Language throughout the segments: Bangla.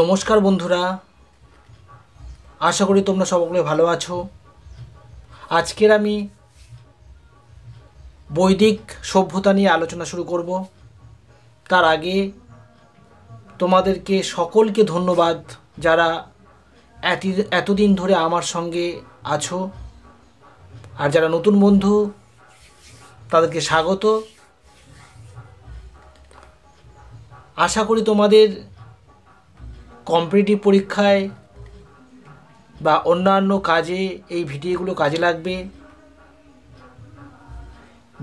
নমস্কার বন্ধুরা আশা করি তোমরা সকলে ভালো আছো আজকের আমি বৈদিক সভ্যতা নিয়ে আলোচনা শুরু করব তার আগে তোমাদেরকে সকলকে ধন্যবাদ যারা এতদিন ধরে আমার সঙ্গে আছো আর যারা নতুন বন্ধু তাদেরকে স্বাগত আশা করি তোমাদের কম্পিটিটিভ পরীক্ষায় বা অন্যান্য কাজে এই ভিডিওগুলো কাজে লাগবে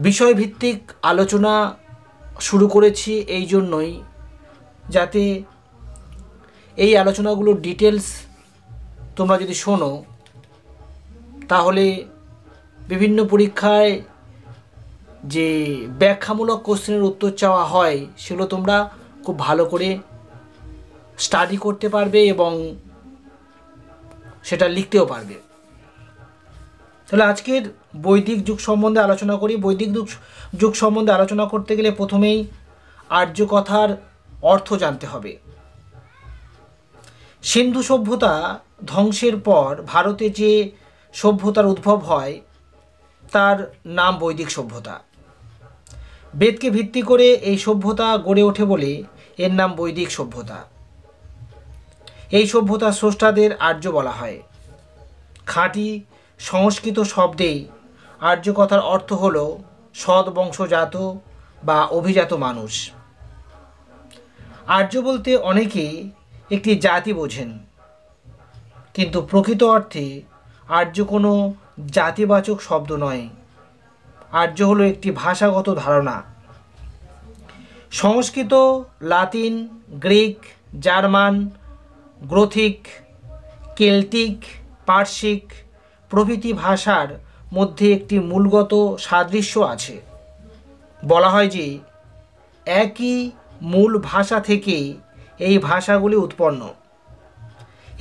বিষয়ভিত্তিক আলোচনা শুরু করেছি এই জন্যই যাতে এই আলোচনাগুলোর ডিটেলস তোমরা যদি শোনো তাহলে বিভিন্ন পরীক্ষায় যে ব্যাখ্যামূলক কোশ্চেনের উত্তর চাওয়া হয় সেগুলো তোমরা খুব ভালো করে স্টাডি করতে পারবে এবং সেটা লিখতেও পারবে তাহলে আজকের বৈদিক যুগ সম্বন্ধে আলোচনা করি বৈদিক যুগ যুগ সম্বন্ধে আলোচনা করতে গেলে প্রথমেই আর্য কথার অর্থ জানতে হবে সিন্ধু সভ্যতা ধ্বংসের পর ভারতে যে সভ্যতার উদ্ভব হয় তার নাম বৈদিক সভ্যতা বেদকে ভিত্তি করে এই সভ্যতা গড়ে ওঠে বলে এর নাম বৈদিক সভ্যতা এই সভ্যতার স্রষ্টাদের আর্য বলা হয় খাঁটি সংস্কৃত শব্দেই আর্য কথার অর্থ হল সৎ বংশজাত বা অভিজাত মানুষ আর্য বলতে অনেকেই একটি জাতি বোঝেন কিন্তু প্রকৃত অর্থে আর্য কোনো জাতিবাচক শব্দ নয় আর্য হলো একটি ভাষাগত ধারণা Sanskrit Latin Greek German Gothic Celtic পার্শ্বিক প্রভৃতি ভাষার মধ্যে একটি মূলগত সাদৃশ্য আছে বলা হয় যে একই মূল ভাষা থেকে এই ভাষাগুলি উৎপন্ন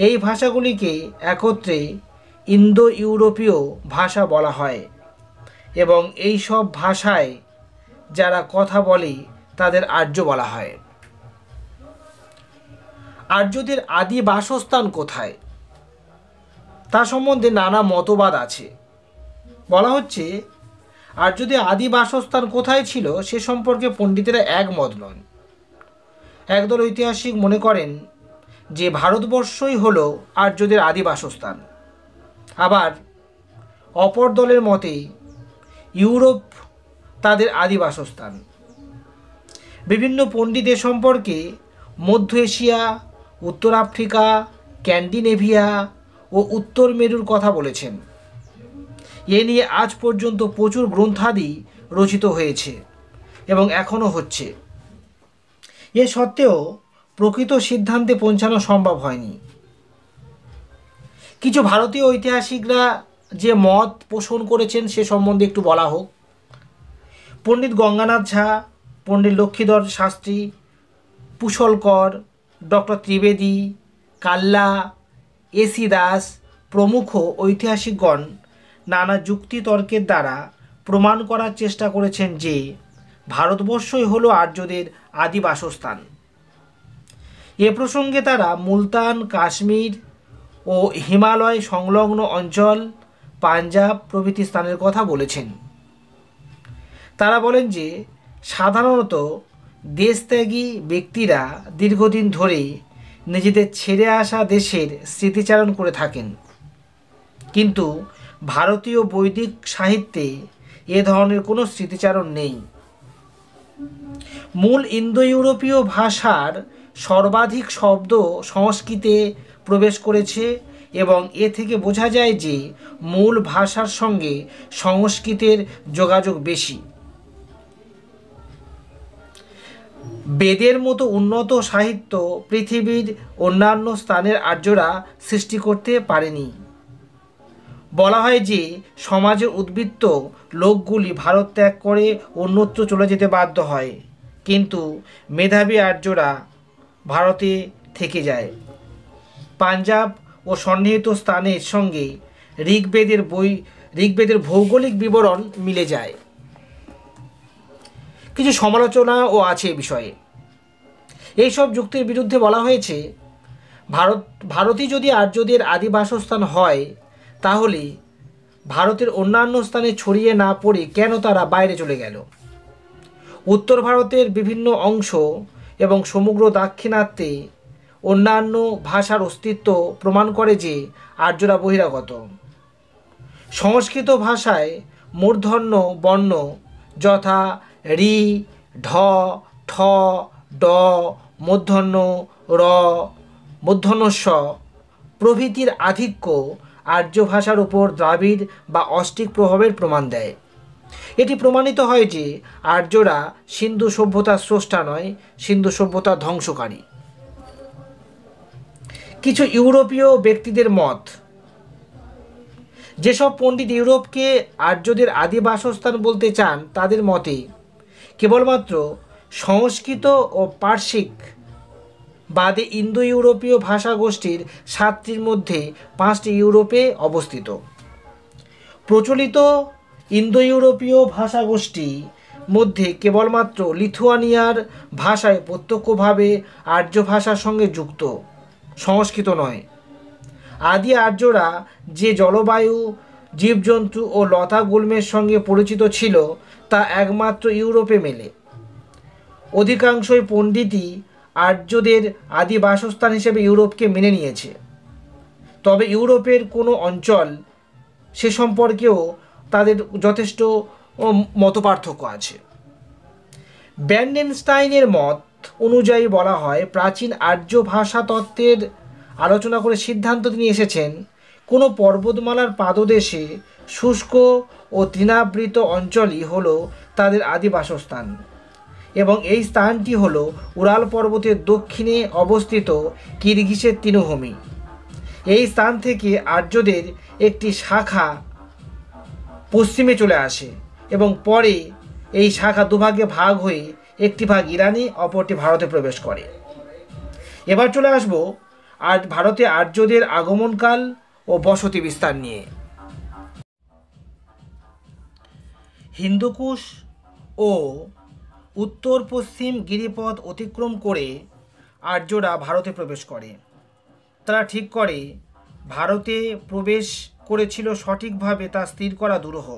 এই ভাষাগুলিকে একত্রে ইন্দো ইউরোপীয় ভাষা বলা হয় এবং এই সব ভাষায় যারা কথা বলে তাদের আর্য বলা হয় আর্যদের আদি বাসস্থান কোথায় তা সম্বন্ধে নানা মতবাদ আছে বলা হচ্ছে আর্যদের আদি বাসস্থান কোথায় ছিল সে সম্পর্কে পণ্ডিতেরা একমত নন একদল ঐতিহাসিক মনে করেন যে ভারতবর্ষই হল আর্যদের আদি বাসস্থান আবার অপর দলের মতে ইউরোপ তাদের আদি বাসস্থান বিভিন্ন পণ্ডিতের সম্পর্কে মধ্য এশিয়া উত্তর আফ্রিকা ক্যান্ডিনেভিয়া ও উত্তর মেরুর কথা বলেছেন এ নিয়ে আজ পর্যন্ত প্রচুর গ্রন্থাদি রচিত হয়েছে এবং এখনও হচ্ছে এ সত্ত্বেও প্রকৃত সিদ্ধান্তে পৌঁছানো সম্ভব হয়নি কিছু ভারতীয় ঐতিহাসিকরা যে মত পোষণ করেছেন সে সম্বন্ধে একটু বলা হোক পণ্ডিত গঙ্গানাথ ঝা পণ্ডিত লক্ষ্মীধর শাস্ত্রী পুষল কর ডক্টর ত্রিবেদী কাল্লা এসি দাস প্রমুখ ঐতিহাসিকগণ নানা যুক্তিতর্কের দ্বারা প্রমাণ করার চেষ্টা করেছেন যে ভারতবর্ষই হল আর্যদের আদি বাসস্থান এ প্রসঙ্গে তারা মুলতান কাশ্মীর ও হিমালয় সংলগ্ন অঞ্চল পাঞ্জাব প্রভৃতি স্থানের কথা বলেছেন তারা বলেন যে সাধারণত দেশত্যাগী ব্যক্তিরা দীর্ঘদিন ধরে নিজেদের ছেড়ে আসা দেশের স্মৃতিচারণ করে থাকেন কিন্তু ভারতীয় বৈদিক সাহিত্যে এ ধরনের কোনো স্মৃতিচারণ নেই মূল ইন্দো ইউরোপীয় ভাষার সর্বাধিক শব্দ সংস্কৃতে প্রবেশ করেছে এবং এ থেকে বোঝা যায় যে মূল ভাষার সঙ্গে সংস্কৃতের যোগাযোগ বেশি বেদের মতো উন্নত সাহিত্য পৃথিবীর অন্যান্য স্থানের আর্যরা সৃষ্টি করতে পারেনি বলা হয় যে সমাজের উদ্বৃত্ত লোকগুলি ভারত ত্যাগ করে অন্যত্র চলে যেতে বাধ্য হয় কিন্তু মেধাবী আর্যরা ভারতে থেকে যায় পাঞ্জাব ও সন্নিহিত স্থানের সঙ্গে ঋগ্বেদের বই ঋগ্বেদের ভৌগোলিক বিবরণ মিলে যায় কিছু সমালোচনাও আছে এ বিষয়ে এইসব যুক্তির বিরুদ্ধে বলা হয়েছে ভারত ভারতই যদি আর্যদের আদি বাসস্থান হয় তাহলে ভারতের অন্যান্য স্থানে ছড়িয়ে না পড়ে কেন তারা বাইরে চলে গেল উত্তর ভারতের বিভিন্ন অংশ এবং সমগ্র দাক্ষিণাত্যে অন্যান্য ভাষার অস্তিত্ব প্রমাণ করে যে আর্যরা বহিরাগত সংস্কৃত ভাষায় মূর্ধন্য বর্ণ যথা রি ঢ ঠ ড মূর্ধন্য র মূর্ধন্য স প্রভৃতির আধিক্য আর্য ভাষার উপর দ্রাবিড় বা অষ্টিক প্রভাবের প্রমাণ দেয় এটি প্রমাণিত হয় যে আর্যরা সিন্ধু সভ্যতার স্রষ্টা নয় সিন্ধু সভ্যতার ধ্বংসকারী কিছু ইউরোপীয় ব্যক্তিদের মত যেসব পণ্ডিত ইউরোপকে আর্যদের আদি বাসস্থান বলতে চান তাদের মতে কেবলমাত্র সংস্কৃত ও পার্শ্বিক বাদে ইন্দো ইউরোপীয় ভাষা গোষ্ঠীর সাতটির মধ্যে পাঁচটি ইউরোপে অবস্থিত প্রচলিত ইন্দো ইউরোপীয় ভাষা গোষ্ঠী মধ্যে কেবলমাত্র লিথুয়ানিয়ার ভাষায় প্রত্যক্ষভাবে আর্য ভাষার সঙ্গে যুক্ত সংস্কৃত নয় আদি আর্যরা যে জলবায়ু জীবজন্তু ও লতা গুল্মের সঙ্গে পরিচিত ছিল তা একমাত্র ইউরোপে মেলে অধিকাংশই পণ্ডিতই আর্যদের আদি বাসস্থান হিসেবে ইউরোপকে মেনে নিয়েছে তবে ইউরোপের কোনো অঞ্চল সে সম্পর্কেও তাদের যথেষ্ট মতপার্থক্য আছে ব্যান্ডেনস্টাইনের মত অনুযায়ী বলা হয় প্রাচীন আর্য ভাষা তত্ত্বের আলোচনা করে সিদ্ধান্ত তিনি এসেছেন কোনো পর্বতমালার পাদদেশে শুষ্ক ও তৃণাবৃত অঞ্চলই হল তাদের আদি বাসস্থান এবং এই স্থানটি হল উরাল পর্বতের দক্ষিণে অবস্থিত কিরগিসের তৃণভূমি এই স্থান থেকে আর্যদের একটি শাখা পশ্চিমে চলে আসে এবং পরে এই শাখা দুভাগে ভাগ হয়ে একটি ভাগ ইরানি অপরটি ভারতে প্রবেশ করে এবার চলে আসব আর ভারতে আর্যদের আগমনকাল ও বসতি বিস্তার নিয়ে হিন্দুকুশ ও উত্তর পশ্চিম গিরিপথ অতিক্রম করে আর্যরা ভারতে প্রবেশ করে তারা ঠিক করে ভারতে প্রবেশ করেছিল সঠিকভাবে তা স্থির করা দুরূহ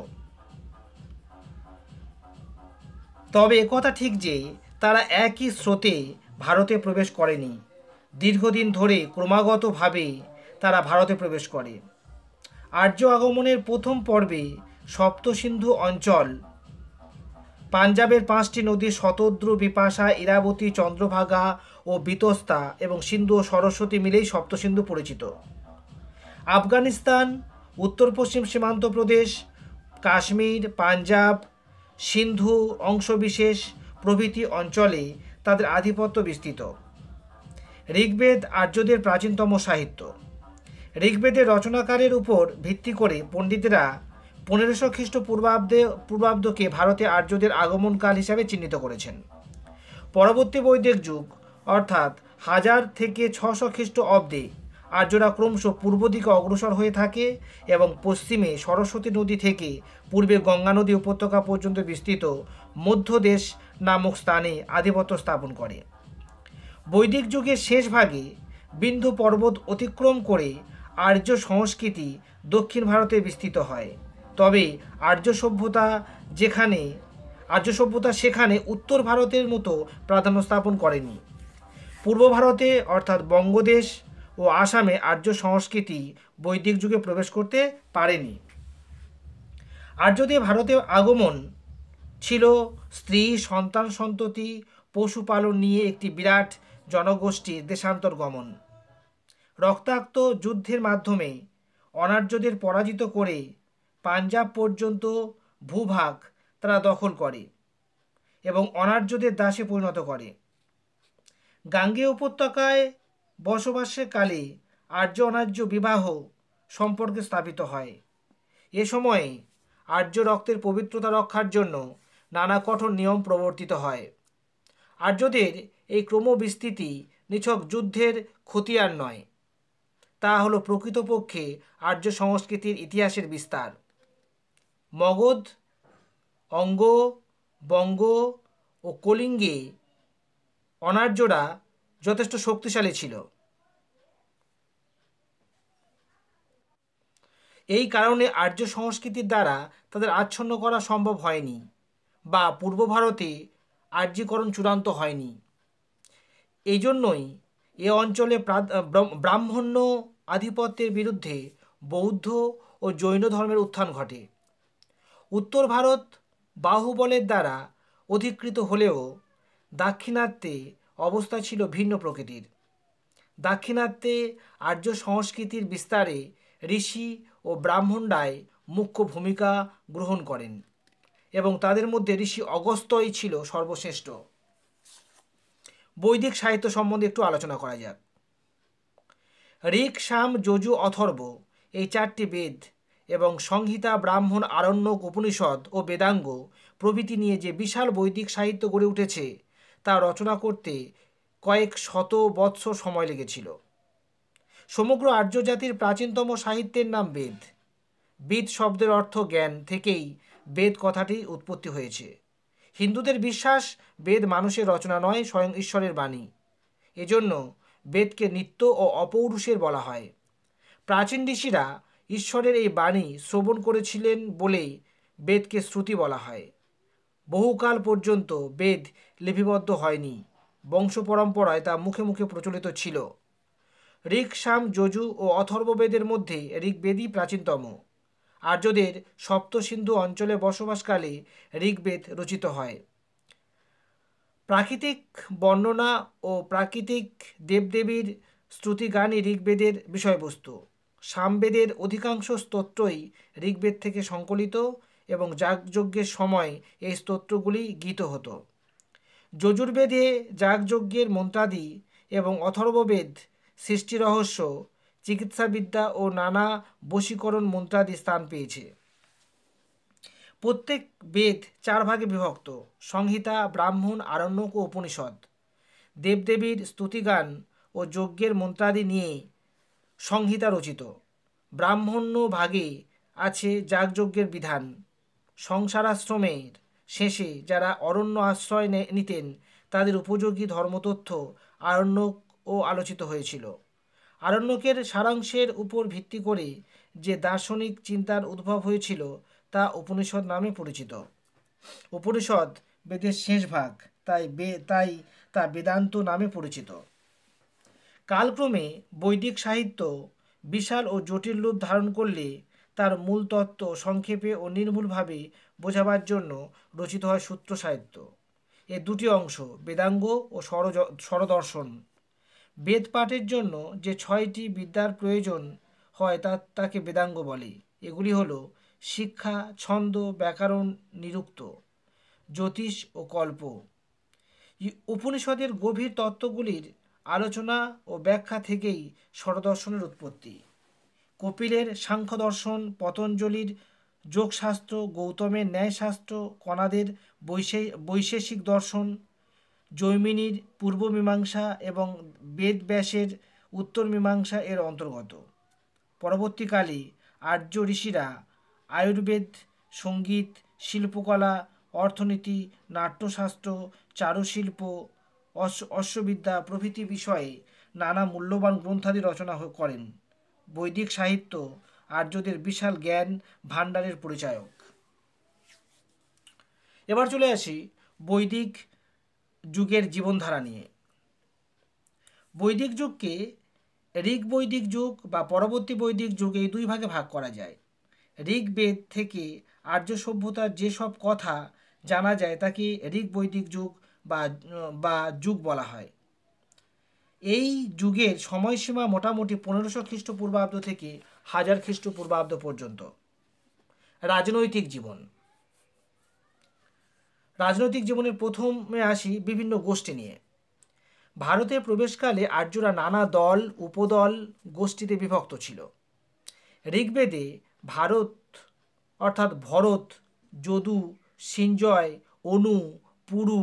তবে কথা ঠিক যে তারা একই স্রোতে ভারতে প্রবেশ করেনি দীর্ঘদিন ধরে ক্রমাগতভাবে তারা ভারতে প্রবেশ করে আর্য আগমনের প্রথম পর্বে সপ্তসিন্ধু অঞ্চল পাঞ্জাবের পাঁচটি নদী শতদ্রু বিপাশা ইরাবতী চন্দ্রভাগা ও বিতস্তা এবং সিন্ধু ও সরস্বতী মিলেই সপ্তসিন্ধু পরিচিত আফগানিস্তান উত্তর পশ্চিম সীমান্ত প্রদেশ কাশ্মীর পাঞ্জাব সিন্ধু অংশবিশেষ প্রভৃতি অঞ্চলে তাদের আধিপত্য বিস্তৃত ঋগ্বেদ আর্যদের প্রাচীনতম সাহিত্য ঋগ্বেদের রচনাকারের উপর ভিত্তি করে পণ্ডিতেরা পনেরোশো খ্রিস্ট পূর্বাব্দে পূর্বাব্দকে ভারতে আর্যদের আগমনকাল হিসাবে চিহ্নিত করেছেন পরবর্তী বৈদিক যুগ অর্থাৎ হাজার থেকে ছশো খ্রিস্ট অব্দে আর্যরা ক্রমশ পূর্ব দিকে অগ্রসর হয়ে থাকে এবং পশ্চিমে সরস্বতী নদী থেকে পূর্বে গঙ্গা নদী উপত্যকা পর্যন্ত বিস্তৃত মধ্যদেশ নামক স্থানে আধিপত্য স্থাপন করে বৈদিক যুগের শেষ ভাগে বিন্ধু পর্বত অতিক্রম করে আর্য সংস্কৃতি দক্ষিণ ভারতে বিস্তৃত হয় তবে আর্য সভ্যতা যেখানে আর্য সভ্যতা সেখানে উত্তর ভারতের মতো প্রাধান্য স্থাপন করেনি পূর্ব ভারতে অর্থাৎ বঙ্গদেশ ও আসামে আর্য সংস্কৃতি বৈদিক যুগে প্রবেশ করতে পারেনি আর্যদের ভারতে আগমন ছিল স্ত্রী সন্তান সন্ততি পশুপালন নিয়ে একটি বিরাট জনগোষ্ঠীর দেশান্তর গমন রক্তাক্ত যুদ্ধের মাধ্যমে অনার্যদের পরাজিত করে পাঞ্জাব পর্যন্ত ভূভাগ তারা দখল করে এবং অনার্যদের দাসে পরিণত করে গাঙ্গে উপত্যকায় বসবাসের কালে আর্য অনার্য বিবাহ সম্পর্কে স্থাপিত হয় এ সময়ে আর্য রক্তের পবিত্রতা রক্ষার জন্য নানা কঠোর নিয়ম প্রবর্তিত হয় আর্যদের এই ক্রমবিস্তৃতি নিছক যুদ্ধের ক্ষতিয়ার নয় তা হলো প্রকৃতপক্ষে আর্য সংস্কৃতির ইতিহাসের বিস্তার মগধ অঙ্গ বঙ্গ ও কলিঙ্গে অনার্যরা যথেষ্ট শক্তিশালী ছিল এই কারণে আর্য সংস্কৃতির দ্বারা তাদের আচ্ছন্ন করা সম্ভব হয়নি বা পূর্ব ভারতে আর্যীকরণ চূড়ান্ত হয়নি এই জন্যই এ অঞ্চলে ব্রাহ্মণ্য আধিপত্যের বিরুদ্ধে বৌদ্ধ ও জৈন ধর্মের উত্থান ঘটে উত্তর ভারত বাহুবলের দ্বারা অধিকৃত হলেও দাক্ষিণাত্যে অবস্থা ছিল ভিন্ন প্রকৃতির দাক্ষিণাত্যে আর্য সংস্কৃতির বিস্তারে ঋষি ও ব্রাহ্মণরায় মুখ্য ভূমিকা গ্রহণ করেন এবং তাদের মধ্যে ঋষি অগস্ত্যই ছিল সর্বশ্রেষ্ঠ বৈদিক সাহিত্য সম্বন্ধে একটু আলোচনা করা যাক ঋক সাম যজু অথর্ব এই চারটি বেদ এবং সংহিতা ব্রাহ্মণ আরণ্যক উপনিষদ ও বেদাঙ্গ প্রভৃতি নিয়ে যে বিশাল বৈদিক সাহিত্য গড়ে উঠেছে তা রচনা করতে কয়েক শত বৎসর সময় লেগেছিল সমগ্র আর্যজাতির প্রাচীনতম সাহিত্যের নাম বেদ বেদ শব্দের অর্থ জ্ঞান থেকেই বেদ কথাটি উৎপত্তি হয়েছে হিন্দুদের বিশ্বাস বেদ মানুষের রচনা নয় স্বয়ং ঈশ্বরের বাণী এজন্য বেদকে নিত্য ও অপৌরুষের বলা হয় প্রাচীন ঋষিরা ঈশ্বরের এই বাণী শ্রবণ করেছিলেন বলেই বেদকে শ্রুতি বলা হয় বহুকাল পর্যন্ত বেদ লিপিবদ্ধ হয়নি বংশ পরম্পরায় তা মুখে মুখে প্রচলিত ছিল ঋক সাম যজু ও অথর্ববেদের মধ্যে ঋগ্বেদই প্রাচীনতম আর্যদের সপ্তসিন্ধু অঞ্চলে বসবাসকালে ঋগ্বেদ রচিত হয় প্রাকৃতিক বর্ণনা ও প্রাকৃতিক দেবদেবীর শ্রুতিগানই ঋগ্বেদের বিষয়বস্তু সামবেদের অধিকাংশ স্তোত্রই ঋগ্বেদ থেকে সংকলিত এবং যাগযজ্ঞের সময় এই স্তোত্রগুলি গীত হতো যজুর্বেদে যাগযজ্ঞের মন্ত্রাদি এবং অথর্ববেদ সৃষ্টি রহস্য চিকিৎসাবিদ্যা ও নানা বশীকরণ মন্ত্রাদি স্থান পেয়েছে প্রত্যেক বেদ চার ভাগে বিভক্ত সংহিতা ব্রাহ্মণ আরণ্যক ও উপনিষদ দেবদেবীর স্তুতিগান ও যজ্ঞের মন্ত্রাদি নিয়ে সংহিতা রচিত ব্রাহ্মণ্য ভাগে আছে যাগযজ্ঞের বিধান সংসারাশ্রমের শেষে যারা অরণ্য আশ্রয় নিতেন তাদের উপযোগী ধর্মতথ্য আরণ্যক ও আলোচিত হয়েছিল আরণ্যকের সারাংশের উপর ভিত্তি করে যে দার্শনিক চিন্তার উদ্ভব হয়েছিল তা উপনিষদ নামে পরিচিত উপনিষদ বেদের শেষ ভাগ তাই বে তাই তা বেদান্ত নামে পরিচিত কালক্রমে বৈদিক সাহিত্য বিশাল ও জটিল রূপ ধারণ করলে তার মূল তত্ত্ব সংক্ষেপে ও নির্মূলভাবে বোঝাবার জন্য রচিত হয় সূত্র সাহিত্য এর দুটি অংশ বেদাঙ্গ ও সর স্বরদর্শন বেদ পাঠের জন্য যে ছয়টি বিদ্যার প্রয়োজন হয় তা তাকে বেদাঙ্গ বলে এগুলি হলো শিক্ষা ছন্দ ব্যাকরণ নিরুক্ত জ্যোতিষ ও কল্প উপনিষদের গভীর তত্ত্বগুলির আলোচনা ও ব্যাখ্যা থেকেই স্বরদর্শনের উৎপত্তি কপিলের সাংখ্য দর্শন পতঞ্জলির যোগশাস্ত্র গৌতমের ন্যায়শাস্ত্র কণাদের বৈশেষিক দর্শন জৈমিনীর পূর্বমীমাংসা এবং বেদব্যাসের উত্তর মীমাংসা এর অন্তর্গত পরবর্তীকালে আর্য ঋষিরা আয়ুর্বেদ সঙ্গীত শিল্পকলা অর্থনীতি নাট্যশাস্ত্র চারুশিল্প অশ্ববিদ্যা প্রভৃতি বিষয়ে নানা মূল্যবান গ্রন্থাদি রচনা করেন বৈদিক সাহিত্য আর্যদের বিশাল জ্ঞান ভাণ্ডারের পরিচায়ক এবার চলে আসি বৈদিক যুগের জীবনধারা নিয়ে বৈদিক যুগকে ঋগ বৈদিক যুগ বা পরবর্তী বৈদিক যুগে এই দুই ভাগে ভাগ করা যায় ঋগ্বেদ থেকে আর্য সভ্যতার যেসব কথা জানা যায় তাকে ঋগ বৈদিক যুগ বা বা যুগ বলা হয় এই যুগের সময়সীমা মোটামুটি পনেরোশো খ্রিস্টপূর্বাব্দ থেকে হাজার খ্রিস্টপূর্বাব্দ পর্যন্ত রাজনৈতিক জীবন রাজনৈতিক জীবনের প্রথমে আসি বিভিন্ন গোষ্ঠী নিয়ে ভারতে প্রবেশকালে আর্যরা নানা দল উপদল গোষ্ঠীতে বিভক্ত ছিল ঋগ্বেদে ভারত অর্থাৎ ভরত যদু সিঞ্জয় অনু পুরু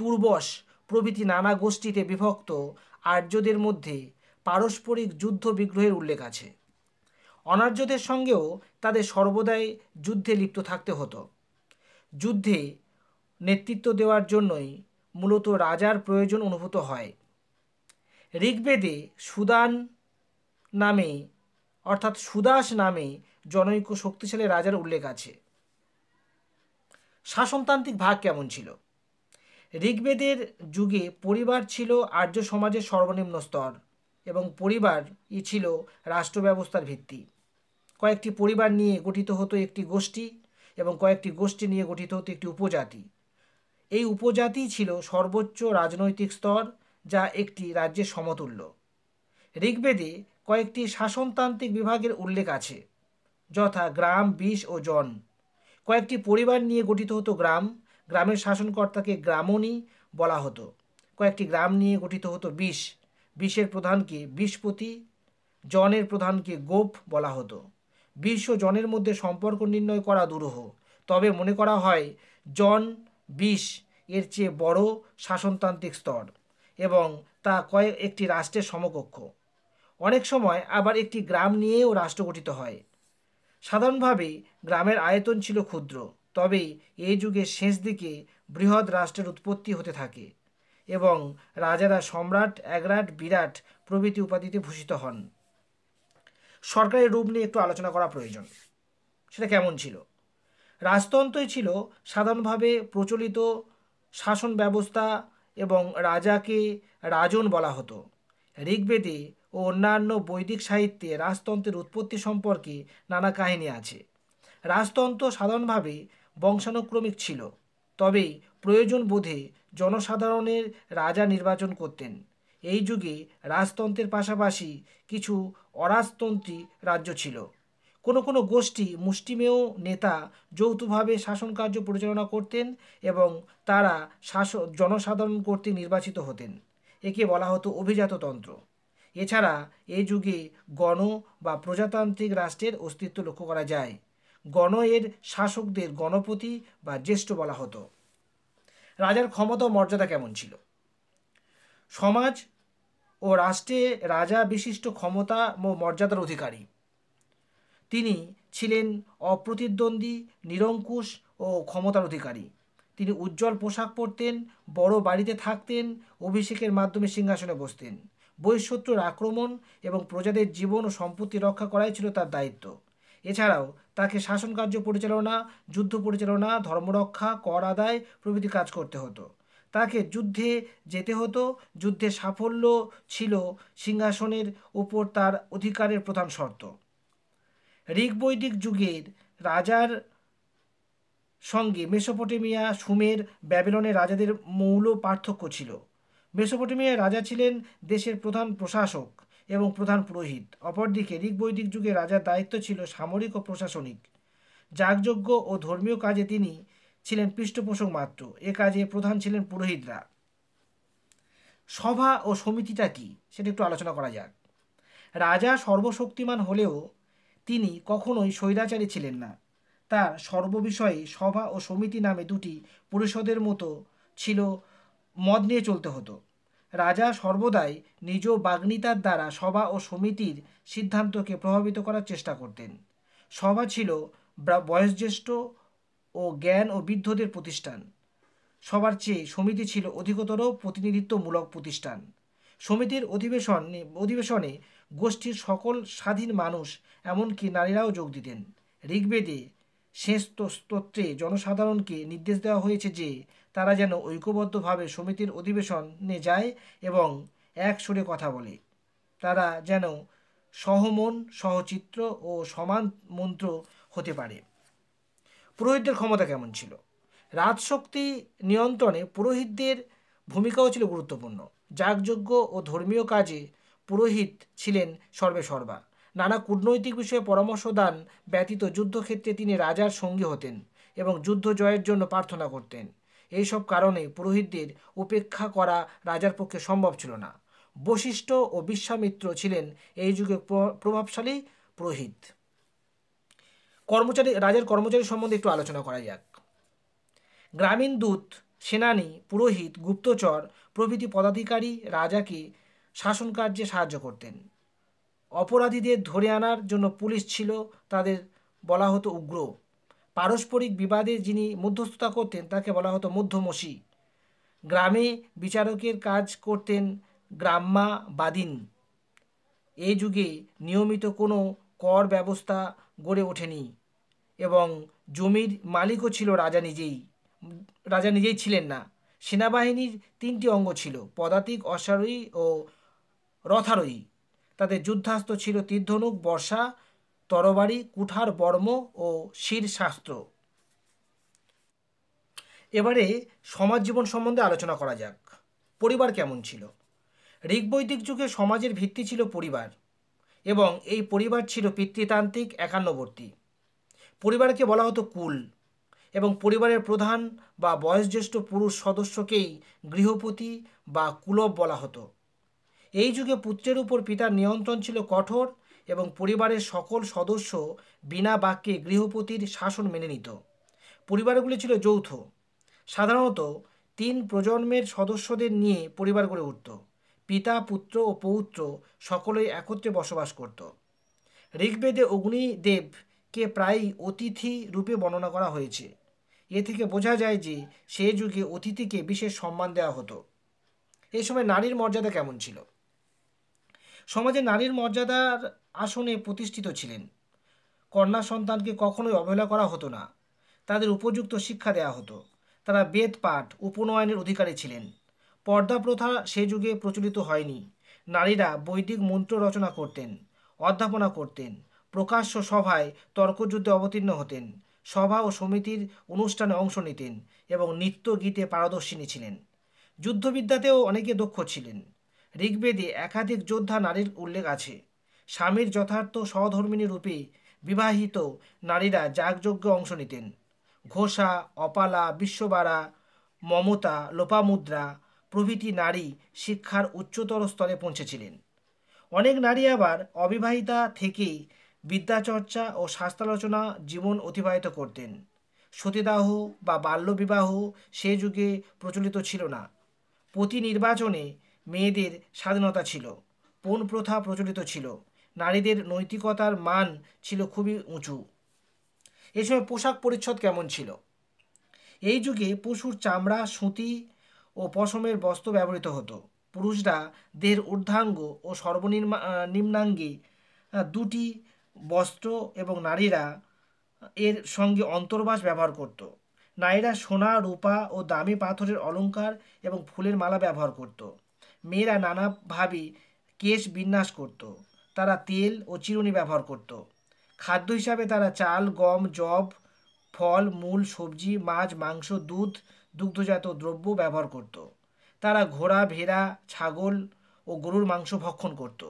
তুর্বস প্রভৃতি নানা গোষ্ঠীতে বিভক্ত আর্যদের মধ্যে পারস্পরিক যুদ্ধ বিগ্রহের উল্লেখ আছে অনার্যদের সঙ্গেও তাদের সর্বদাই যুদ্ধে লিপ্ত থাকতে হতো যুদ্ধে নেতৃত্ব দেওয়ার জন্যই মূলত রাজার প্রয়োজন অনুভূত হয় ঋগ্বেদে সুদান নামে অর্থাৎ সুদাস নামে জনৈক শক্তিশালী রাজার উল্লেখ আছে শাসনতান্ত্রিক ভাগ কেমন ছিল ঋগ্বেদের যুগে পরিবার ছিল আর্য সমাজের সর্বনিম্ন স্তর এবং পরিবার ই ছিল রাষ্ট্র ব্যবস্থার ভিত্তি কয়েকটি পরিবার নিয়ে গঠিত হতো একটি গোষ্ঠী এবং কয়েকটি গোষ্ঠী নিয়ে গঠিত হতো একটি উপজাতি এই উপজাতি ছিল সর্বোচ্চ রাজনৈতিক স্তর যা একটি রাজ্যের সমতুল্য ঋগ্বেদে কয়েকটি শাসনতান্ত্রিক বিভাগের উল্লেখ আছে যথা গ্রাম বিষ ও জন কয়েকটি পরিবার নিয়ে গঠিত হতো গ্রাম গ্রামের শাসনকর্তাকে গ্রামণী বলা হতো কয়েকটি গ্রাম নিয়ে গঠিত হতো বিষ বিষের প্রধানকে বিষপতি জনের প্রধানকে গোপ বলা হতো বিষ ও জনের মধ্যে সম্পর্ক নির্ণয় করা দুরূহ তবে মনে করা হয় জন বিষ এর চেয়ে বড় শাসনতান্ত্রিক স্তর এবং তা কয়েক একটি রাষ্ট্রের সমকক্ষ অনেক সময় আবার একটি গ্রাম নিয়েও রাষ্ট্র গঠিত হয় সাধারণভাবে গ্রামের আয়তন ছিল ক্ষুদ্র তবে এই যুগের শেষ দিকে বৃহৎ রাষ্ট্রের উৎপত্তি হতে থাকে এবং রাজারা সম্রাট একরাট বিরাট প্রভৃতি উপাধিতে ভূষিত হন সরকারের রূপ নিয়ে একটু আলোচনা করা প্রয়োজন সেটা কেমন ছিল রাজতন্ত্রই ছিল সাধারণভাবে প্রচলিত শাসন ব্যবস্থা এবং রাজাকে রাজন বলা হতো ঋগ্বেদে ও অন্যান্য বৈদিক সাহিত্যে রাজতন্ত্রের উৎপত্তি সম্পর্কে নানা কাহিনী আছে রাজতন্ত্র সাধারণভাবে বংশানুক্রমিক ছিল তবে প্রয়োজন বোধে জনসাধারণের রাজা নির্বাচন করতেন এই যুগে রাজতন্ত্রের পাশাপাশি কিছু অরাজতন্ত্রী রাজ্য ছিল কোনো কোনো গোষ্ঠী মুষ্টিমেয় নেতা যৌথভাবে শাসনকার্য পরিচালনা করতেন এবং তারা শাসক জনসাধারণ কর্তৃক নির্বাচিত হতেন একে বলা হতো অভিজাততন্ত্র এছাড়া এই যুগে গণ বা প্রজাতান্ত্রিক রাষ্ট্রের অস্তিত্ব লক্ষ্য করা যায় গণ এর শাসকদের গণপতি বা জ্যেষ্ঠ বলা হতো রাজার ক্ষমতা ও মর্যাদা কেমন ছিল সমাজ ও রাষ্ট্রে রাজা বিশিষ্ট ক্ষমতা ও মর্যাদার অধিকারী তিনি ছিলেন অপ্রতিদ্বন্দ্বী নিরঙ্কুশ ও ক্ষমতার অধিকারী তিনি উজ্জ্বল পোশাক পরতেন বড় বাড়িতে থাকতেন অভিষেকের মাধ্যমে সিংহাসনে বসতেন বৈশত্রুর আক্রমণ এবং প্রজাদের জীবন ও সম্পত্তি রক্ষা করাই ছিল তার দায়িত্ব এছাড়াও তাকে শাসন কার্য পরিচালনা যুদ্ধ পরিচালনা ধর্মরক্ষা কর আদায় প্রভৃতি কাজ করতে হতো তাকে যুদ্ধে যেতে হতো যুদ্ধে সাফল্য ছিল সিংহাসনের ওপর তার অধিকারের প্রধান শর্ত ঋগবৈদিক যুগের রাজার সঙ্গে মেসোপটেমিয়া সুমের ব্যাবিলনের রাজাদের মৌল পার্থক্য ছিল মেসোপটেমিয়ার রাজা ছিলেন দেশের প্রধান প্রশাসক এবং প্রধান পুরোহিত অপরদিকে ঋগ বৈদিক যুগে রাজার দায়িত্ব ছিল সামরিক ও প্রশাসনিক যাগযজ্ঞ ও ধর্মীয় কাজে তিনি ছিলেন পৃষ্ঠপোষক মাত্র এ কাজে প্রধান ছিলেন পুরোহিতরা সভা ও সমিতিটা কি সেটা একটু আলোচনা করা যাক রাজা সর্বশক্তিমান হলেও তিনি কখনোই স্বৈরাচারী ছিলেন না তার সর্ববিষয়ে সভা ও সমিতি নামে দুটি পরিষদের মতো ছিল মদ নিয়ে চলতে হতো রাজা সর্বদাই নিজ বাগ্নিতার দ্বারা সভা ও সমিতির সিদ্ধান্তকে প্রভাবিত করার চেষ্টা করতেন সভা ছিল বয়োজ্যেষ্ঠ ও জ্ঞান ও বৃদ্ধদের প্রতিষ্ঠান সবার চেয়ে সমিতি ছিল অধিকতর প্রতিনিধিত্বমূলক প্রতিষ্ঠান সমিতির অধিবেশন অধিবেশনে গোষ্ঠীর সকল স্বাধীন মানুষ এমনকি নারীরাও যোগ দিতেন ঋগ্বেদে শেষ স্তোত্রে জনসাধারণকে নির্দেশ দেওয়া হয়েছে যে তারা যেন ঐক্যবদ্ধভাবে সমিতির অধিবেশনে যায় এবং এক সুরে কথা বলে তারা যেন সহমন সহচিত্র ও সমান মন্ত্র হতে পারে পুরোহিতদের ক্ষমতা কেমন ছিল রাজশক্তি নিয়ন্ত্রণে পুরোহিতদের ভূমিকাও ছিল গুরুত্বপূর্ণ যাগযজ্ঞ ও ধর্মীয় কাজে পুরোহিত ছিলেন সর্বে সর্বা নানা কূটনৈতিক বিষয়ে পরামর্শ দান ব্যতীত যুদ্ধক্ষেত্রে তিনি রাজার সঙ্গী হতেন এবং যুদ্ধ জয়ের জন্য প্রার্থনা করতেন এইসব কারণে পুরোহিতদের উপেক্ষা করা রাজার পক্ষে সম্ভব ছিল না বশিষ্ঠ ও বিশ্বামিত্র ছিলেন এই যুগে প্রভাবশালী পুরোহিত কর্মচারী রাজার কর্মচারী সম্বন্ধে একটু আলোচনা করা যাক গ্রামীণ দূত সেনানী পুরোহিত গুপ্তচর প্রভৃতি পদাধিকারী রাজাকে শাসনকার্যে সাহায্য করতেন অপরাধীদের ধরে আনার জন্য পুলিশ ছিল তাদের বলা হতো উগ্র পারস্পরিক বিবাদে যিনি মধ্যস্থতা করতেন তাকে বলা হতো মধ্যমসী গ্রামে বিচারকের কাজ করতেন গ্রাম্মা বাদিন এ যুগে নিয়মিত কোনো কর ব্যবস্থা গড়ে ওঠেনি এবং জমির মালিকও ছিল রাজা নিজেই রাজা নিজেই ছিলেন না সেনাবাহিনীর তিনটি অঙ্গ ছিল পদাতিক অশ্বারোহী ও রথারোহী তাদের যুদ্ধাস্ত্র ছিল তীর্ধনুক বর্ষা তরবারি কুঠার বর্ম ও শিরশাস্ত্র এবারে সমাজ জীবন সম্বন্ধে আলোচনা করা যাক পরিবার কেমন ছিল ঋগবৈদিক যুগে সমাজের ভিত্তি ছিল পরিবার এবং এই পরিবার ছিল পিতৃতান্ত্রিক একান্নবর্তী পরিবারকে বলা হতো কুল এবং পরিবারের প্রধান বা বয়োজ্যেষ্ঠ পুরুষ সদস্যকেই গৃহপতি বা কুলব বলা হতো এই যুগে পুত্রের উপর পিতার নিয়ন্ত্রণ ছিল কঠোর এবং পরিবারের সকল সদস্য বিনা বাক্যে গৃহপতির শাসন মেনে নিত পরিবারগুলি ছিল যৌথ সাধারণত তিন প্রজন্মের সদস্যদের নিয়ে পরিবার গড়ে উঠত পিতা পুত্র ও পৌত্র সকলেই একত্রে বসবাস করত ঋগ্বেদে অগ্নিদেবকে প্রায়ই অতিথি রূপে বর্ণনা করা হয়েছে এ থেকে বোঝা যায় যে সে যুগে অতিথিকে বিশেষ সম্মান দেওয়া হতো এই সময় নারীর মর্যাদা কেমন ছিল সমাজে নারীর মর্যাদার আসনে প্রতিষ্ঠিত ছিলেন কন্যা সন্তানকে কখনোই অবহেলা করা হতো না তাদের উপযুক্ত শিক্ষা দেয়া হতো তারা বেদ পাঠ উপনয়নের অধিকারী ছিলেন পর্দা প্রথা সে যুগে প্রচলিত হয়নি নারীরা বৈদিক মন্ত্র রচনা করতেন অধ্যাপনা করতেন প্রকাশ্য সভায় তর্কযুদ্ধে অবতীর্ণ হতেন সভা ও সমিতির অনুষ্ঠানে অংশ নিতেন এবং নৃত্য গীতে পারদর্শিনী ছিলেন যুদ্ধবিদ্যাতেও অনেকে দক্ষ ছিলেন ঋগ্বেদে একাধিক যোদ্ধা নারীর উল্লেখ আছে স্বামীর যথার্থ সহধর্মিনী রূপে বিবাহিত নারীরা যাগযজ্ঞে অংশ নিতেন ঘোষা অপালা বিশ্ববারা মমতা লোপামুদ্রা প্রভৃতি নারী শিক্ষার উচ্চতর স্তরে পৌঁছেছিলেন অনেক নারী আবার অবিবাহিতা থেকেই বিদ্যাচর্চা ও স্বাস্থ্যালোচনা জীবন অতিবাহিত করতেন সতীদাহ বা বাল্যবিবাহ সে যুগে প্রচলিত ছিল না প্রতি নির্বাচনে মেয়েদের স্বাধীনতা ছিল পণ প্রথা প্রচলিত ছিল নারীদের নৈতিকতার মান ছিল খুবই উঁচু এ সময় পোশাক পরিচ্ছদ কেমন ছিল এই যুগে পশুর চামড়া সুতি ও পশমের বস্ত্র ব্যবহৃত হতো পুরুষরা দেহের ঊর্ধ্বাঙ্গ ও সর্বনিম্ন নিম্নাঙ্গে দুটি বস্ত্র এবং নারীরা এর সঙ্গে অন্তর্বাস ব্যবহার করত নারীরা সোনা রূপা ও দামি পাথরের অলঙ্কার এবং ফুলের মালা ব্যবহার করতো মেয়েরা নানাভাবে কেশ বিন্যাস করত। তারা তেল ও চিরুনি ব্যবহার করত। খাদ্য হিসাবে তারা চাল গম জব ফল মূল সবজি মাছ মাংস দুধ দুগ্ধজাত দ্রব্য ব্যবহার করত। তারা ঘোড়া ভেড়া ছাগল ও গরুর মাংস ভক্ষণ করত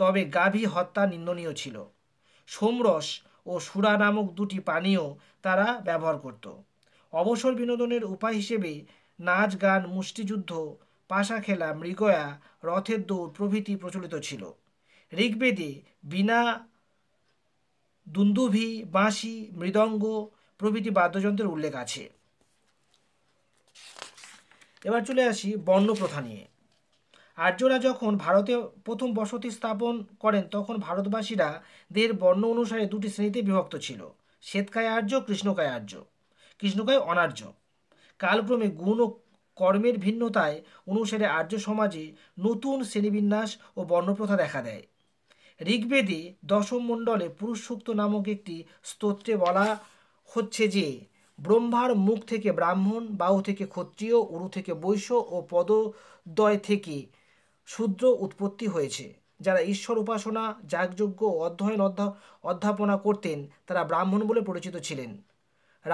তবে গাভী হত্যা নিন্দনীয় ছিল সোমরস ও সুরা নামক দুটি পানীয় তারা ব্যবহার করত অবসর বিনোদনের উপায় হিসেবে নাচ গান মুষ্টিযুদ্ধ পাশা খেলা মৃগয়া রথের দৌড় প্রভৃতি প্রচলিত ছিল ঋগ্বেদে বিনা দুন্দুভি বাঁশি মৃদঙ্গ প্রভৃতি বাদ্যযন্ত্রের উল্লেখ আছে এবার চলে আসি বর্ণপ্রথা নিয়ে আর্যরা যখন ভারতে প্রথম বসতি স্থাপন করেন তখন ভারতবাসীরা দের বর্ণ অনুসারে দুটি শ্রেণীতে বিভক্ত ছিল শ্বেতকায় আর্য কৃষ্ণকায় আর্য কৃষ্ণকায় অনার্য কালক্রমে গুণ ও কর্মের ভিন্নতায় অনুসারে আর্য সমাজে নতুন শ্রেণীবিন্যাস ও বর্ণপ্রথা দেখা দেয় ঋগ্বেদে দশম মণ্ডলে পুরুষসুক্ত নামক একটি স্তোত্রে বলা হচ্ছে যে ব্রহ্মার মুখ থেকে ব্রাহ্মণ বাহু থেকে ক্ষত্রিয় উরু থেকে বৈশ্য ও পদদ্বয় থেকে শূদ্র উৎপত্তি হয়েছে যারা ঈশ্বর উপাসনা যাগযজ্ঞ ও অধ্যয়ন অধ্যাপনা করতেন তারা ব্রাহ্মণ বলে পরিচিত ছিলেন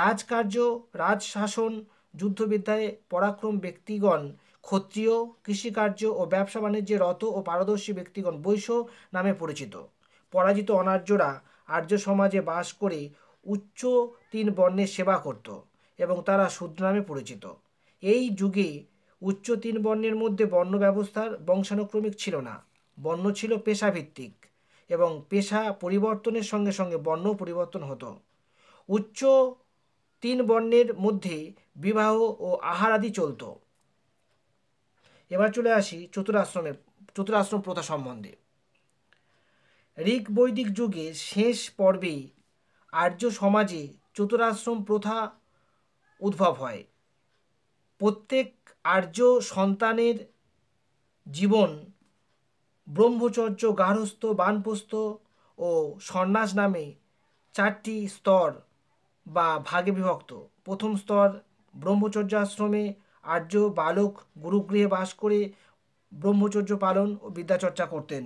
রাজকার্য রাজশাসন যুদ্ধবিদ্যায় পরাক্রম ব্যক্তিগণ ক্ষত্রিয় কৃষিকার্য ও ব্যবসা বাণিজ্যে রত ও পারদর্শী ব্যক্তিগণ বৈশ্য নামে পরিচিত পরাজিত অনার্যরা আর্য সমাজে বাস করে উচ্চ তিন বর্ণের সেবা করত এবং তারা শূদ্র নামে পরিচিত এই যুগে উচ্চ তিন বর্ণের মধ্যে বর্ণ ব্যবস্থার বংশানুক্রমিক ছিল না বর্ণ ছিল পেশাভিত্তিক এবং পেশা পরিবর্তনের সঙ্গে সঙ্গে বর্ণ পরিবর্তন হতো উচ্চ তিন বর্ণের মধ্যে বিবাহ ও আহারাদি চলত এবার চলে আসি চতুরাশ্রমের চতুরাশ্রম প্রথা সম্বন্ধে ঋক বৈদিক যুগের শেষ পর্বে আর্য সমাজে চতুরাশ্রম প্রথা উদ্ভব হয় প্রত্যেক আর্য সন্তানের জীবন ব্রহ্মচর্য গার্হস্থ বানপ্রস্থ ও সন্ন্যাস নামে চারটি স্তর বা ভাগে বিভক্ত প্রথম স্তর ব্রহ্মচর্য আশ্রমে আর্য বালক গুরুগৃহে বাস করে ব্রহ্মচর্য পালন ও বিদ্যাচর্চা করতেন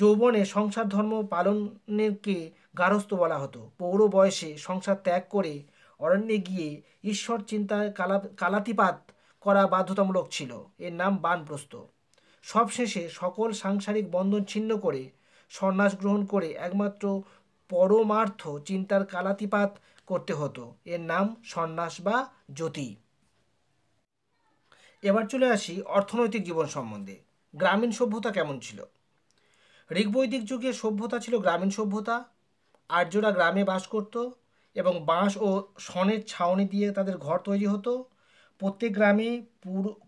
যৌবনে সংসার ধর্ম পালনেরকে গারস্থ বলা হতো পৌর বয়সে সংসার ত্যাগ করে অরণ্যে গিয়ে ঈশ্বর চিন্তায় কালা কালাতিপাত করা বাধ্যতামূলক ছিল এর নাম বানপ্রস্ত সবশেষে সকল সাংসারিক বন্ধন ছিন্ন করে সন্ন্যাস গ্রহণ করে একমাত্র পরমার্থ চিন্তার কালাতিপাত করতে হতো এর নাম সন্ন্যাস বা জ্যোতি এবার চলে আসি অর্থনৈতিক জীবন সম্বন্ধে গ্রামীণ সভ্যতা কেমন ছিল ঋগবৈদিক যুগে সভ্যতা ছিল গ্রামীণ সভ্যতা আর্যরা গ্রামে বাস করত এবং বাঁশ ও সনের ছাউনি দিয়ে তাদের ঘর তৈরি হতো প্রত্যেক গ্রামে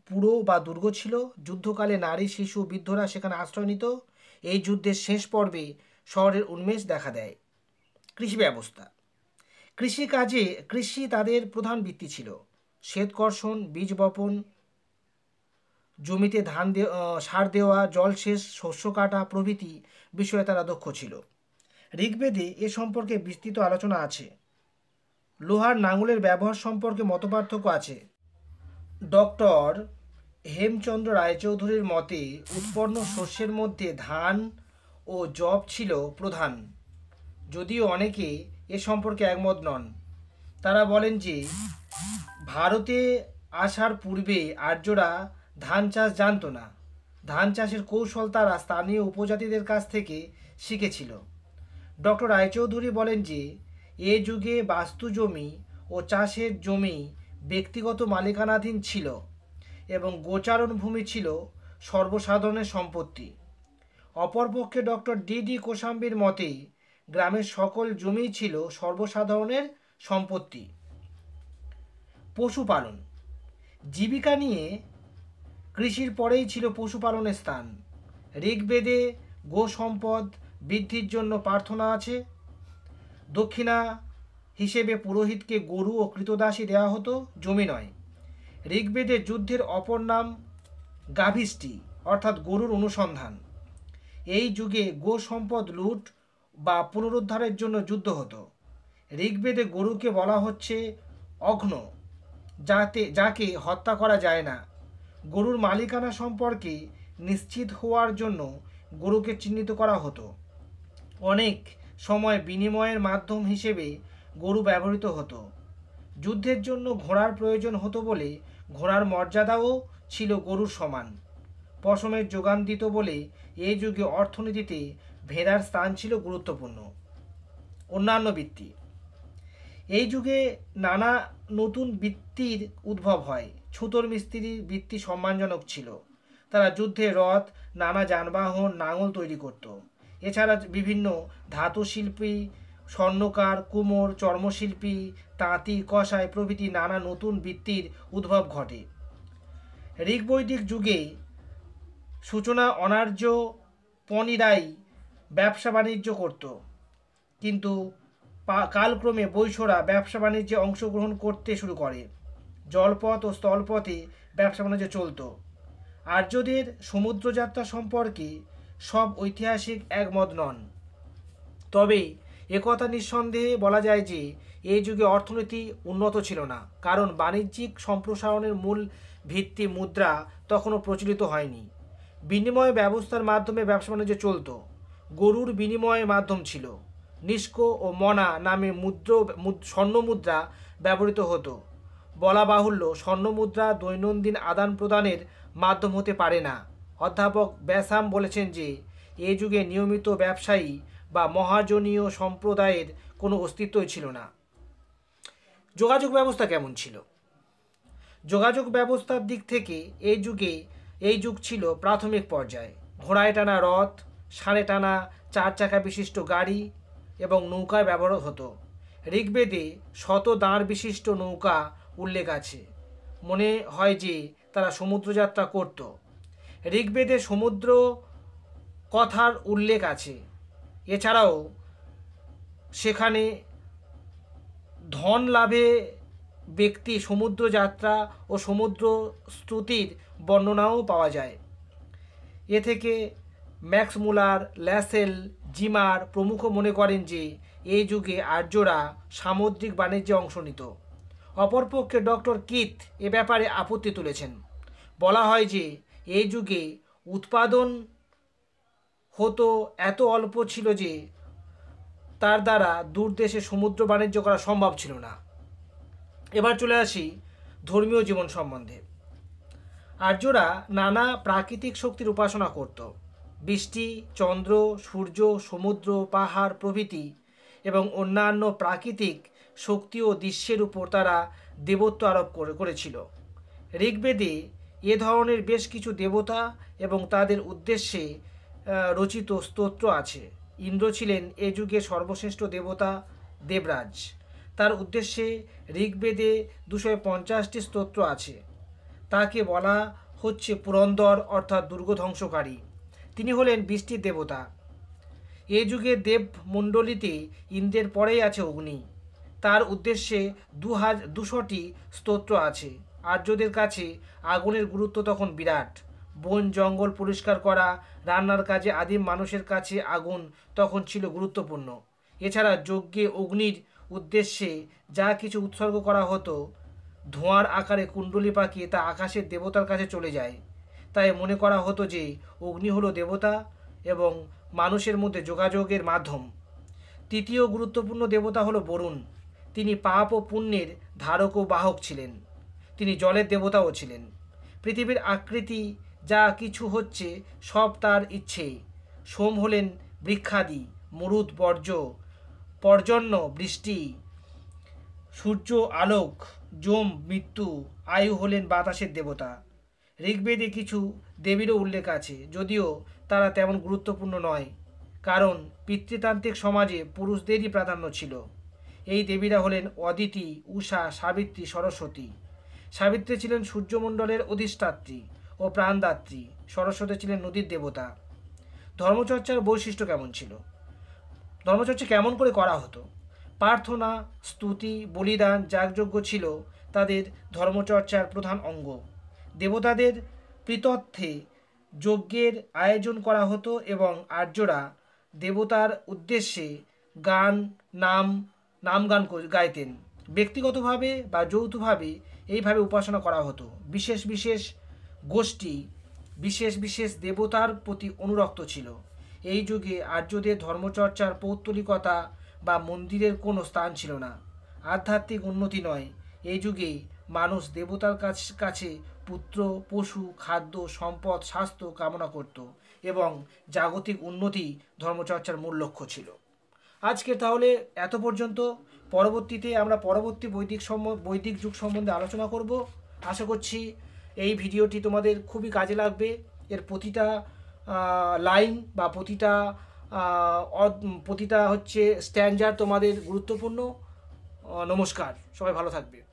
পুরো বা দুর্গ ছিল যুদ্ধকালে নারী শিশু বৃদ্ধরা সেখানে আশ্রয় নিত এই যুদ্ধের শেষ পর্বে শহরের উন্মেষ দেখা দেয় কৃষি ব্যবস্থা কৃষিকাজে কৃষি তাদের প্রধান বৃত্তি ছিল শ্বেতকর্ষণ বীজ বপন জমিতে ধান সার দেওয়া জলসেচ শস্য কাটা প্রভৃতি বিষয়ে তারা দক্ষ ছিল ঋগ্বেদে এ সম্পর্কে বিস্তৃত আলোচনা আছে লোহার নাঙ্গুলের ব্যবহার সম্পর্কে মতপার্থক্য আছে ডক্টর হেমচন্দ্র রায়চৌধুরীর মতে উৎপন্ন শস্যের মধ্যে ধান ও জব ছিল প্রধান যদিও অনেকে এ সম্পর্কে একমত নন তারা বলেন যে ভারতে আসার পূর্বে আর্যরা ধান চাষ জানত না ধান চাষের কৌশল তারা স্থানীয় উপজাতিদের কাছ থেকে শিখেছিল ডক্টর রায়চৌধুরী বলেন যে এ যুগে বাস্তু জমি ও চাষের জমি ব্যক্তিগত মালিকানাধীন ছিল এবং গোচারণ ভূমি ছিল সর্বসাধারণের সম্পত্তি অপরপক্ষে ডক্টর ডি ডি কোসাম্বির মতে গ্রামের সকল জমি ছিল সর্বসাধারণের সম্পত্তি পশুপালন জীবিকা নিয়ে কৃষির পরেই ছিল পশুপালনের স্থান ঋগ্বেদে গো সম্পদ বৃদ্ধির জন্য প্রার্থনা আছে দক্ষিণা হিসেবে পুরোহিতকে গরু ও কৃতদাসী দেওয়া হতো জমি নয় ঋগ্বেদে যুদ্ধের অপর নাম গাভিষ্টি অর্থাৎ গরুর অনুসন্ধান এই যুগে গো সম্পদ লুট বা পুনরুদ্ধারের জন্য যুদ্ধ হতো ঋগ্বেদে গরুকে বলা হচ্ছে অঘ্ন যাতে যাকে হত্যা করা যায় না গরুর মালিকানা সম্পর্কে নিশ্চিত হওয়ার জন্য গরুকে চিহ্নিত করা হতো অনেক সময় বিনিময়ের মাধ্যম হিসেবে গরু ব্যবহৃত হতো যুদ্ধের জন্য ঘোড়ার প্রয়োজন হতো বলে ঘোড়ার মর্যাদাও ছিল গরুর সমান পশমের যোগান দিত বলে এই যুগে অর্থনীতিতে ভেদার স্থান ছিল গুরুত্বপূর্ণ অন্যান্য বৃত্তি এই যুগে নানা নতুন বৃত্তির উদ্ভব হয় ছুতর মিস্ত্রির বৃত্তি সম্মানজনক ছিল তারা যুদ্ধে রথ নানা যানবাহন নাঙল তৈরি করত এছাড়া বিভিন্ন ধাতু শিল্পী স্বর্ণকার কুমোর চর্মশিল্পী তাঁতি কষায় প্রভৃতি নানা নতুন বৃত্তির উদ্ভব ঘটে ঋগবৈদিক যুগে সূচনা অনার্য পনিরাই ব্যবসা বাণিজ্য করত কিন্তু কালক্রমে বৈশ্যরা ব্যবসা বাণিজ্যে অংশগ্রহণ করতে শুরু করে জলপথ ও স্থলপথে ব্যবসা বাণিজ্য চলত আর্যদের সমুদ্রযাত্রা সম্পর্কে সব ঐতিহাসিক একমত নন তবে একথা নিঃসন্দেহে বলা যায় যে এই যুগে অর্থনীতি উন্নত ছিল না কারণ বাণিজ্যিক সম্প্রসারণের মূল ভিত্তি মুদ্রা তখনও প্রচলিত হয়নি বিনিময় ব্যবস্থার মাধ্যমে ব্যবসা বাণিজ্য চলতো গরুর বিনিময়ের মাধ্যম ছিল নিষ্ক ও মনা নামে মুদ্র স্বর্ণমুদ্রা ব্যবহৃত হতো বলা বাহুল্য স্বর্ণমুদ্রা দৈনন্দিন আদান প্রদানের মাধ্যম হতে পারে না অধ্যাপক ব্যাসাম বলেছেন যে এ যুগে নিয়মিত ব্যবসায়ী বা মহাজনীয় সম্প্রদায়ের কোনো অস্তিত্বই ছিল না যোগাযোগ ব্যবস্থা কেমন ছিল যোগাযোগ ব্যবস্থার দিক থেকে এই যুগে এই যুগ ছিল প্রাথমিক পর্যায়ে ঘোড়ায় টানা রথ সাড়ে টানা চার চাকা বিশিষ্ট গাড়ি এবং নৌকায় ব্যবহার হতো ঋগ্বেদে শত দাঁড় বিশিষ্ট নৌকা উল্লেখ আছে মনে হয় যে তারা সমুদ্রযাত্রা করত ঋগ্বেদে সমুদ্র কথার উল্লেখ আছে এছাড়াও সেখানে ধন লাভে ব্যক্তি সমুদ্র যাত্রা ও সমুদ্র স্তুতির বর্ণনাও পাওয়া যায় এ থেকে ম্যাক্সমুলার ল্যাসেল জিমার প্রমুখ মনে করেন যে এই যুগে আর্যরা সামুদ্রিক বাণিজ্যে অংশ নিত অপরপক্ষে ডক্টর কিথ এ ব্যাপারে আপত্তি তুলেছেন বলা হয় যে এই যুগে উৎপাদন হতো এত অল্প ছিল যে তার দ্বারা দূর দেশে সমুদ্র বাণিজ্য করা সম্ভব ছিল না এবার চলে আসি ধর্মীয় জীবন সম্বন্ধে আর্যরা নানা প্রাকৃতিক শক্তির উপাসনা করতো বৃষ্টি চন্দ্র সূর্য সমুদ্র পাহাড় প্রভৃতি এবং অন্যান্য প্রাকৃতিক শক্তি ও দৃশ্যের উপর তারা দেবত্ব আরোপ করেছিল ঋগ্বেদে এ ধরনের বেশ কিছু দেবতা এবং তাদের উদ্দেশ্যে রচিত স্তোত্র আছে ইন্দ্র ছিলেন এ যুগে সর্বশ্রেষ্ঠ দেবতা দেবরাজ তার উদ্দেশ্যে ঋগ্বেদে দুশো পঞ্চাশটি স্তোত্র আছে তাকে বলা হচ্ছে পুরন্দর অর্থাৎ দুর্গধ্বংসকারী তিনি হলেন বৃষ্টি দেবতা এ যুগে দেবমণ্ডলীতে ইন্দ্রের পরেই আছে অগ্নি তার উদ্দেশ্যে দু হাজ দুশোটি স্তোত্র আছে আর্যদের কাছে আগুনের গুরুত্ব তখন বিরাট বন জঙ্গল পরিষ্কার করা রান্নার কাজে আদিম মানুষের কাছে আগুন তখন ছিল গুরুত্বপূর্ণ এছাড়া যজ্ঞে অগ্নির উদ্দেশ্যে যা কিছু উৎসর্গ করা হতো ধোঁয়ার আকারে কুণ্ডলি পাকিয়ে তা আকাশের দেবতার কাছে চলে যায় তাই মনে করা হতো যে অগ্নি হলো দেবতা এবং মানুষের মধ্যে যোগাযোগের মাধ্যম তৃতীয় গুরুত্বপূর্ণ দেবতা হলো বরুণ তিনি পাপ ও পুণ্যের ধারক ও বাহক ছিলেন তিনি জলের দেবতাও ছিলেন পৃথিবীর আকৃতি যা কিছু হচ্ছে সব তার ইচ্ছে সোম হলেন বৃক্ষাদি মরুদ বর্জ্য পর্জন্য বৃষ্টি সূর্য আলোক জম মৃত্যু আয়ু হলেন বাতাসের দেবতা ঋগ্বেদে কিছু দেবীরও উল্লেখ আছে যদিও তারা তেমন গুরুত্বপূর্ণ নয় কারণ পিতৃতান্ত্রিক সমাজে পুরুষদেরই প্রাধান্য ছিল এই দেবীরা হলেন অদিতি উষা সাবিত্রী সরস্বতী সাবিত্রী ছিলেন সূর্যমণ্ডলের অধিষ্ঠাত্রী ও প্রাণদাত্রী সরস্বতী ছিলেন নদীর দেবতা ধর্মচর্চার বৈশিষ্ট্য কেমন ছিল ধর্মচর্চা কেমন করে করা হতো প্রার্থনা স্তুতি বলিদান যাগযজ্ঞ ছিল তাদের ধর্মচর্চার প্রধান অঙ্গ দেবতাদের প্রীতর্থে যজ্ঞের আয়োজন করা হতো এবং আর্যরা দেবতার উদ্দেশ্যে গান নাম নাম গান গাইতেন ব্যক্তিগতভাবে বা যৌথভাবে এইভাবে উপাসনা করা হতো বিশেষ বিশেষ গোষ্ঠী বিশেষ বিশেষ দেবতার প্রতি অনুরক্ত ছিল এই যুগে আর্যদের ধর্মচর্চার পৌত্তলিকতা বা মন্দিরের কোনো স্থান ছিল না আধ্যাত্মিক উন্নতি নয় এই যুগে মানুষ দেবতার কাছে পুত্র পশু খাদ্য সম্পদ স্বাস্থ্য কামনা করত এবং জাগতিক উন্নতি ধর্মচর্চার মূল লক্ষ্য ছিল আজকে তাহলে এত পর্যন্ত পরবর্তীতে আমরা পরবর্তী বৈদিক বৈদিক যুগ সম্বন্ধে আলোচনা করব আশা করছি এই ভিডিওটি তোমাদের খুবই কাজে লাগবে এর প্রতিটা লাইন বা প্রতিটা প্রতিটা হচ্ছে স্ট্যান্ডার তোমাদের গুরুত্বপূর্ণ নমস্কার সবাই ভালো থাকবে